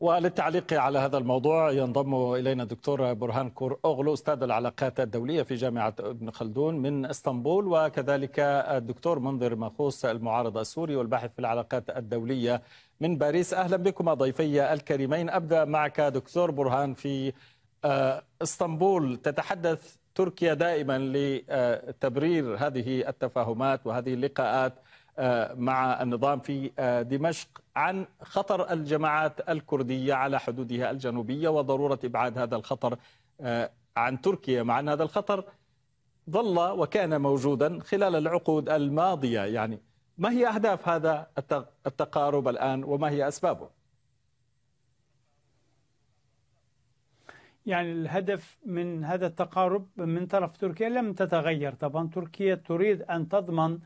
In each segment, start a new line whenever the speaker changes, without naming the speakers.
وللتعليق على هذا الموضوع ينضم الينا الدكتور برهان كور اوغلو استاذ العلاقات الدوليه في جامعه ابن خلدون من اسطنبول وكذلك الدكتور منذر مخوص المعارض السوري والباحث في العلاقات الدوليه من باريس اهلا بكما ضيفي الكريمين ابدا معك دكتور برهان في آه، اسطنبول تتحدث تركيا دائما لتبرير هذه التفاهمات وهذه اللقاءات آه، مع النظام في آه، دمشق عن خطر الجماعات الكردية على حدودها الجنوبية وضرورة إبعاد هذا الخطر آه، عن تركيا مع أن هذا الخطر ظل وكان موجودا خلال العقود الماضية يعني ما هي أهداف هذا التقارب الآن وما هي أسبابه؟
يعني الهدف من هذا التقارب من طرف تركيا لم تتغير طبعا تركيا تريد أن تضمن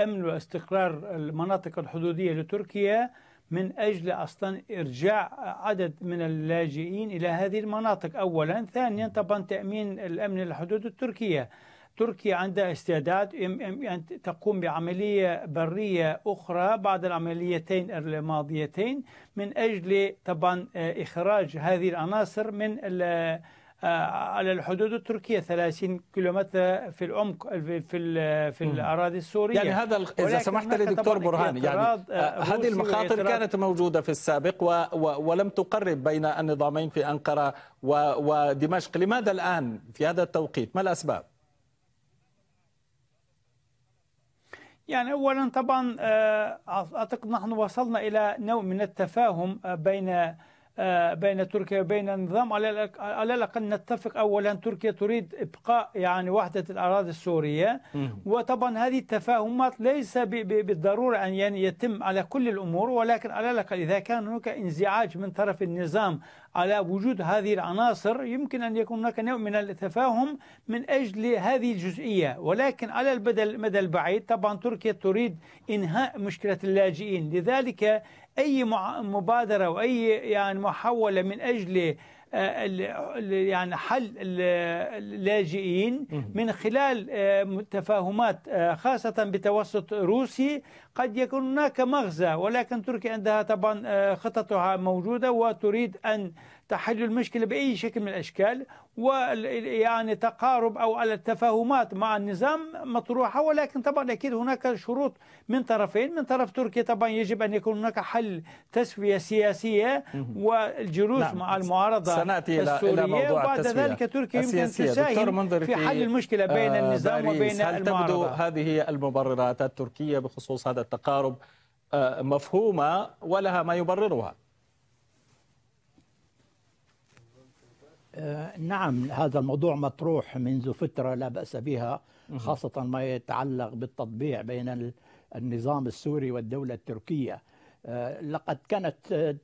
أمن واستقرار المناطق الحدودية لتركيا من أجل أصلا إرجاع عدد من اللاجئين إلى هذه المناطق أولا ثانيا طبعا تأمين الأمن للحدود التركية تركيا عندها استعداد أن تقوم بعملية برية أخرى بعد العمليتين الماضيتين من أجل طبعا إخراج هذه العناصر من آه، على الحدود التركية 30 كيلومتر في العمق في في, في الأراضي السورية يعني هذا إذا سمحت لي دكتور برهان يعني آه، آه، هذه المخاطر كانت
موجودة في السابق و و ولم تقرب بين النظامين في أنقرة و ودمشق لماذا الآن في هذا التوقيت ما الأسباب؟
يعني اولا طبعا اعتقد نحن وصلنا الى نوع من التفاهم بين آه، بين تركيا وبين النظام على الأقل نتفق أولا تركيا تريد إبقاء يعني وحدة الأراضي السورية وطبعا هذه التفاهمات ليس بالضرورة أن يعني يتم على كل الأمور ولكن على الأقل إذا كان هناك انزعاج من طرف النظام على وجود هذه العناصر يمكن أن يكون هناك نوع من التفاهم من أجل هذه الجزئية ولكن على المدى البعيد طبعا تركيا تريد إنهاء مشكلة اللاجئين لذلك اي مبادره واي يعني محاوله من اجل آه، يعني حل اللاجئين من خلال آه، تفاهمات آه، خاصة بتوسط روسي قد يكون هناك مغزى ولكن تركيا عندها طبعا خططها موجودة وتريد أن تحل المشكلة بأي شكل من الأشكال ويعني تقارب أو التفاهمات مع النظام مطروحة ولكن طبعا أكيد هناك شروط من طرفين من طرف تركيا طبعا يجب أن يكون هناك حل تسوية سياسية والجلوس نعم. مع المعارضة سنأتي السورية إلى موضوع وبعد التسوية. ذلك تركيا يمكن تساهم في حل المشكلة بين آه، النظام وبين هل تبدو
هذه المبررات التركية بخصوص هذا التقارب آه، مفهومة ولها ما يبررها
آه، نعم هذا الموضوع مطروح منذ فترة لا بأس بها خاصة ما يتعلق بالتطبيع بين النظام السوري والدولة التركية آه، لقد كانت آه،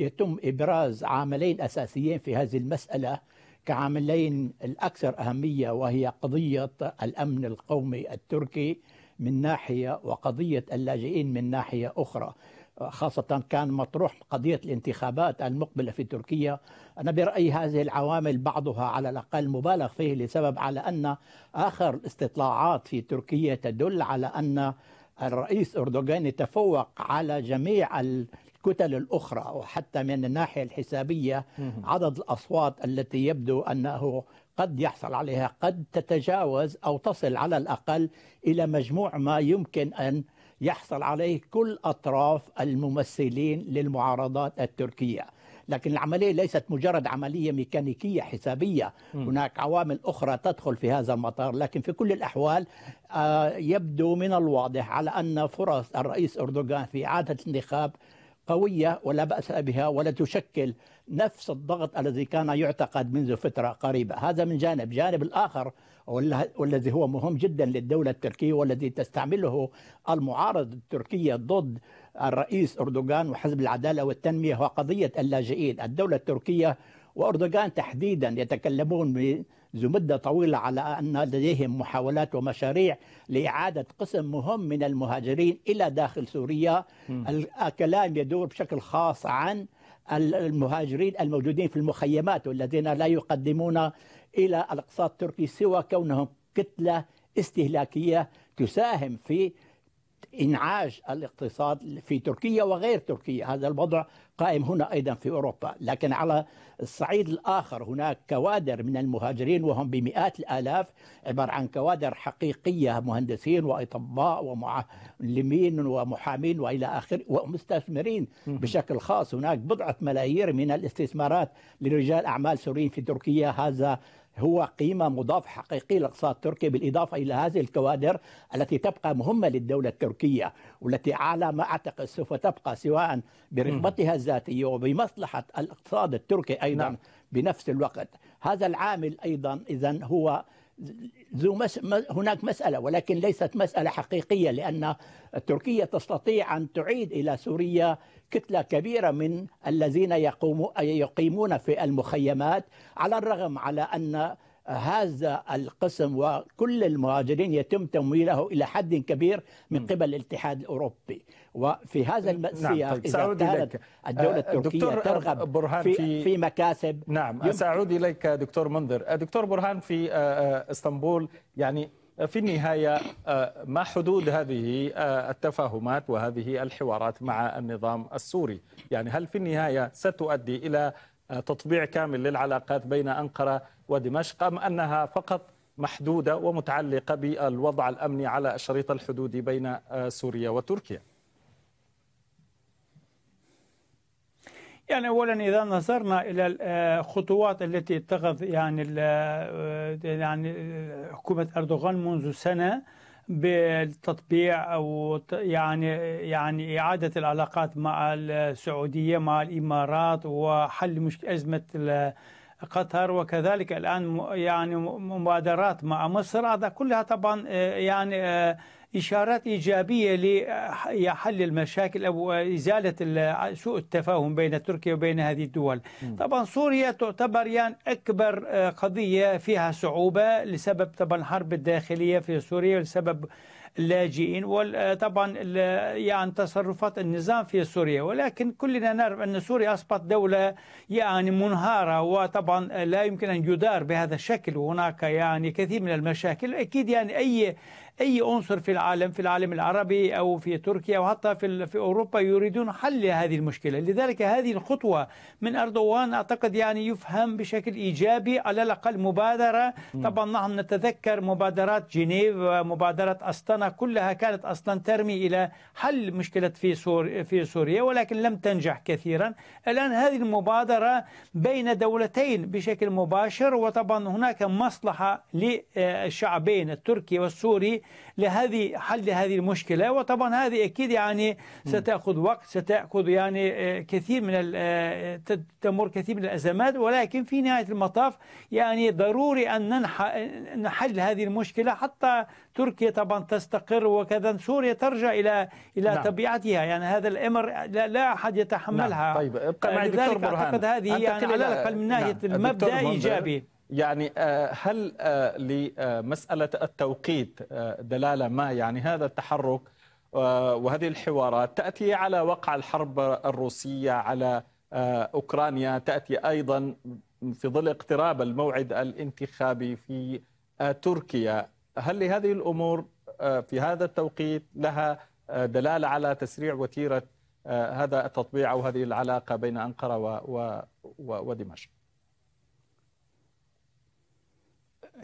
يتم إبراز عاملين أساسيين في هذه المسألة كعاملين الأكثر أهمية وهي قضية الأمن القومي التركي من ناحية وقضية اللاجئين من ناحية أخرى خاصة كان مطروح قضية الانتخابات المقبلة في تركيا أنا برأيي هذه العوامل بعضها على الأقل مبالغ فيه لسبب على أن آخر الاستطلاعات في تركيا تدل على أن الرئيس أردوغان تفوق على جميع الكتل الأخرى وحتى من الناحية الحسابية عدد الأصوات التي يبدو أنه قد يحصل عليها قد تتجاوز أو تصل على الأقل إلى مجموع ما يمكن أن يحصل عليه كل أطراف الممثلين للمعارضات التركية لكن العملية ليست مجرد عملية ميكانيكية حسابية م. هناك عوامل أخرى تدخل في هذا المطار لكن في كل الأحوال آه، يبدو من الواضح على أن فرص الرئيس أردوغان في إعادة الانتخاب قوية ولا بأس بها ولا تشكل نفس الضغط الذي كان يعتقد منذ فترة قريبة هذا من جانب جانب الآخر والذي هو مهم جدا للدولة التركية والذي تستعمله المعارضة التركية ضد الرئيس أردوغان وحزب العدالة والتنمية هو قضية اللاجئين الدولة التركية وأردوغان تحديدا يتكلمون منذ مدة طويلة على أن لديهم محاولات ومشاريع لإعادة قسم مهم من المهاجرين إلى داخل سوريا الكلام يدور بشكل خاص عن المهاجرين الموجودين في المخيمات والذين لا يقدمون إلى الاقتصاد التركي سوى كونهم كتلة استهلاكية تساهم في إنعاش الاقتصاد في تركيا وغير تركيا هذا الوضع قائم هنا أيضا في أوروبا لكن على الصعيد الآخر هناك كوادر من المهاجرين وهم بمئات الآلاف عبارة عن كوادر حقيقية مهندسين وأطباء ومعلمين ومحامين وإلى آخره ومستثمرين بشكل خاص هناك بضعة ملايير من الاستثمارات لرجال أعمال سوريين في تركيا هذا هو قيمة مضافة حقيقية للاقتصاد التركي بالإضافة إلى هذه الكوادر التي تبقى مهمة للدولة التركية والتي على ما أعتقد سوف تبقى سواء برغبتها الذاتية وبمصلحة الاقتصاد التركي أيضا نعم. بنفس الوقت هذا العامل أيضا إذا هو ذو مس... هناك مسألة ولكن ليست مسألة حقيقية لأن تركيا تستطيع أن تعيد إلى سوريا كتلة كبيرة من الذين يقوم... يقيمون في المخيمات على الرغم على أن هذا القسم وكل المهاجرين يتم تمويله الى حد كبير من قبل الاتحاد الاوروبي وفي هذا نعم، السياق نعم. طيب اذا كانت الدوله أه، التركيه أه، ترغب برهان في, في, في مكاسب نعم
ساعود اليك دكتور منذر أه، دكتور برهان في اسطنبول يعني في النهايه ما حدود هذه التفاهمات وهذه الحوارات مع النظام السوري يعني هل في النهايه ستؤدي الى آه، تطبيع كامل للعلاقات بين أنقرة ودمشق أم أنها فقط محدودة ومتعلقة بالوضع الأمني على الشريط الحدودي بين آه، سوريا وتركيا
يعني اولا اذا نظرنا الى الخطوات آه، التي اتخذ يعني يعني حكومه اردوغان منذ سنه بالتطبيع او يعني يعني اعاده العلاقات مع السعوديه مع الامارات وحل ازمه قطر وكذلك الآن يعني مبادرات مع مصر هذا كلها طبعا آه، يعني آه، إشارات إيجابية لحل المشاكل أو إزالة سوء التفاهم بين تركيا وبين هذه الدول طبعا سوريا تعتبر يعني أكبر آه، قضية فيها صعوبة لسبب طبعا الحرب الداخلية في سوريا لسبب اللاجئين وطبعا آه، يعني تصرفات النظام في سوريا ولكن كلنا نعرف أن سوريا أصبحت دولة يعني منهارة وطبعا لا يمكن أن يدار بهذا الشكل وهناك يعني كثير من المشاكل أكيد يعني أي أي عنصر في العالم في العالم العربي أو في تركيا أو حتى في, في أوروبا يريدون حل هذه المشكلة لذلك هذه الخطوة من اردوغان أعتقد يعني يفهم بشكل إيجابي على الأقل مبادرة طبعا نحن نتذكر مبادرات جنيف ومبادرة أستانا كلها كانت أصلا ترمي إلى حل مشكلة في, سور في سوريا ولكن لم تنجح كثيرا الآن هذه المبادرة بين دولتين بشكل مباشر وطبعا هناك مصلحة للشعبين التركي والسوري لهذه حل هذه المشكله وطبعا هذه اكيد يعني ستاخذ وقت ستاخذ يعني آه، كثير من آه، تمر كثير من الازمات ولكن في نهايه المطاف يعني ضروري ان نحل هذه المشكله حتى تركيا طبعا تستقر وكذا سوريا ترجع الى الى نعم. طبيعتها يعني هذا الامر لا احد يتحملها نعم. طيب ابقى معي دكتور برهان اعتقد هذه يعني على الاقل من ناحيه نعم. المبدا ايجابي
يعني آه، هل آه، لمسألة التوقيت آه، دلالة ما يعني هذا التحرك وهذه الحوارات تأتي على وقع الحرب الروسية على أوكرانيا تأتي أيضا في ظل اقتراب الموعد الانتخابي في تركيا هل لهذه الأمور في هذا التوقيت لها دلالة على تسريع وتيرة هذا التطبيع أو هذه العلاقة بين أنقرة ودمشق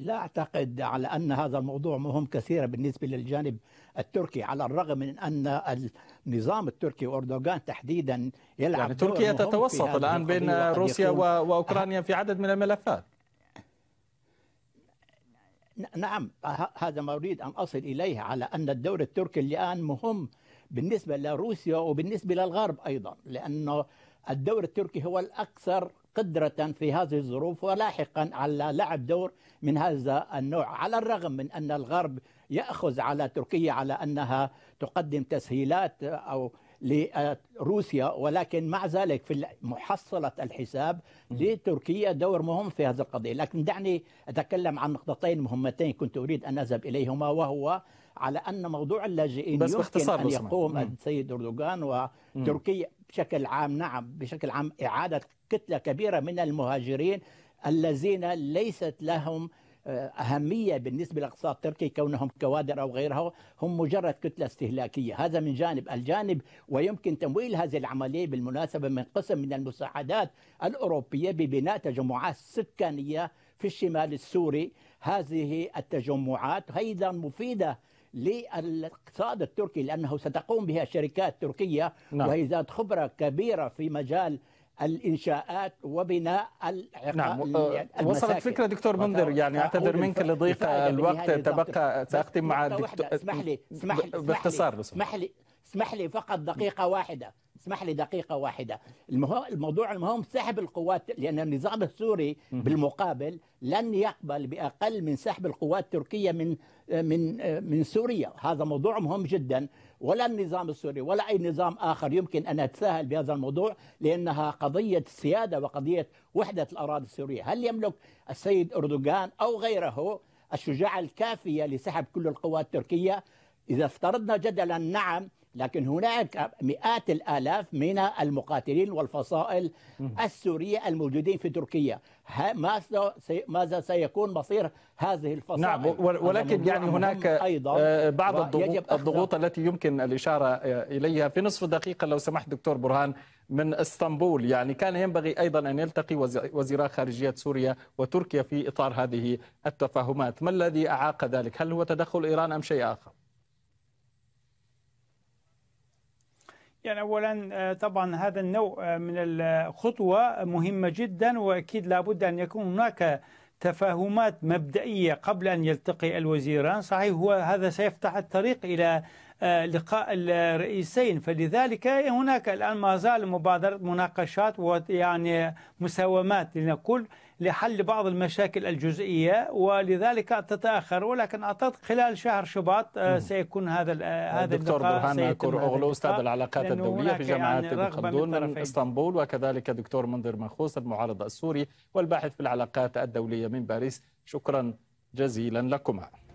لا أعتقد على أن هذا الموضوع مهم كثيرا بالنسبة للجانب التركي على الرغم من أن النظام التركي وأردوغان تحديدا يلعب يعني تركيا تتوسط الآن بين روسيا
وأوكرانيا في عدد من الملفات
نعم هذا ما أريد أن أصل إليه على أن الدور التركي الآن مهم بالنسبة لروسيا وبالنسبة للغرب أيضا لأنه الدور التركي هو الأكثر قدرة في هذه الظروف ولاحقا على لعب دور من هذا النوع على الرغم من أن الغرب يأخذ على تركيا على أنها تقدم تسهيلات أو لروسيا ولكن مع ذلك في محصلة الحساب لتركيا دور مهم في هذه القضية لكن دعني أتكلم عن نقطتين مهمتين كنت أريد أن أذهب إليهما وهو على أن موضوع اللاجئين بس يمكن أن يقوم مم. السيد أردوغان وتركيا بشكل عام نعم بشكل عام إعادة كتلة كبيرة من المهاجرين الذين ليست لهم أهمية بالنسبة للاقتصاد التركي كونهم كوادر أو غيرها هم مجرد كتلة استهلاكية هذا من جانب الجانب ويمكن تمويل هذه العملية بالمناسبة من قسم من المساعدات الأوروبية ببناء تجمعات سكانية في الشمال السوري هذه التجمعات أيضا مفيدة للاقتصاد التركي لأنه ستقوم بها شركات تركية نعم. وهي ذات خبرة كبيرة في مجال الانشاءات وبناء العقاب نعم المساكن. وصلت فكره
دكتور منذر يعني اعتذر منك لضيق الوقت تبقى ساختم مع الدكتور اسمح لي اسمح لي باختصار
اسمح لي اسمح لي فقط دقيقه واحده اسمح لي دقيقه واحده المهو... الموضوع المهم سحب القوات لان النظام السوري بالمقابل لن يقبل باقل من سحب القوات التركيه من من من سوريا هذا موضوع مهم جدا ولا النظام السوري ولا اي نظام اخر يمكن ان يتساهل بهذا الموضوع لانها قضيه السياده وقضيه وحده الاراضي السوريه هل يملك السيد اردوغان او غيره الشجاعه الكافيه لسحب كل القوات التركيه اذا افترضنا جدلا نعم لكن هناك مئات الآلاف من المقاتلين والفصائل السورية الموجودين في تركيا ماذا سيكون مصير هذه الفصائل نعم ولكن يعني هناك
أيضا آه، بعض الضغوط, الضغوط التي يمكن الإشارة آه، إليها في نصف دقيقة لو سمحت دكتور برهان من اسطنبول يعني كان ينبغي أيضا أن يلتقي وزيرا خارجية سوريا وتركيا في إطار هذه التفاهمات ما الذي أعاق ذلك هل هو تدخل إيران أم شيء آخر
يعني اولا آه، طبعا هذا النوع آه، من الخطوه مهمه جدا واكيد لابد ان يكون هناك تفاهمات مبدئيه قبل ان يلتقي الوزيران، صحيح هو هذا سيفتح الطريق الى آه، لقاء الرئيسين فلذلك هناك الآن ما زال مبادرة مناقشات ويعني مساومات لنقول لحل بعض المشاكل الجزئية ولذلك تتأخر ولكن أعتقد خلال شهر شباط آه، سيكون هذا آه، هذا الدكتور برهان كوروغلو أستاذ العلاقات الدولية في يعني جامعة ابن يعني خلدون
من, اسطنبول وكذلك دكتور منذر مخوص المعارض السوري والباحث في العلاقات الدولية من باريس شكرا جزيلا لكما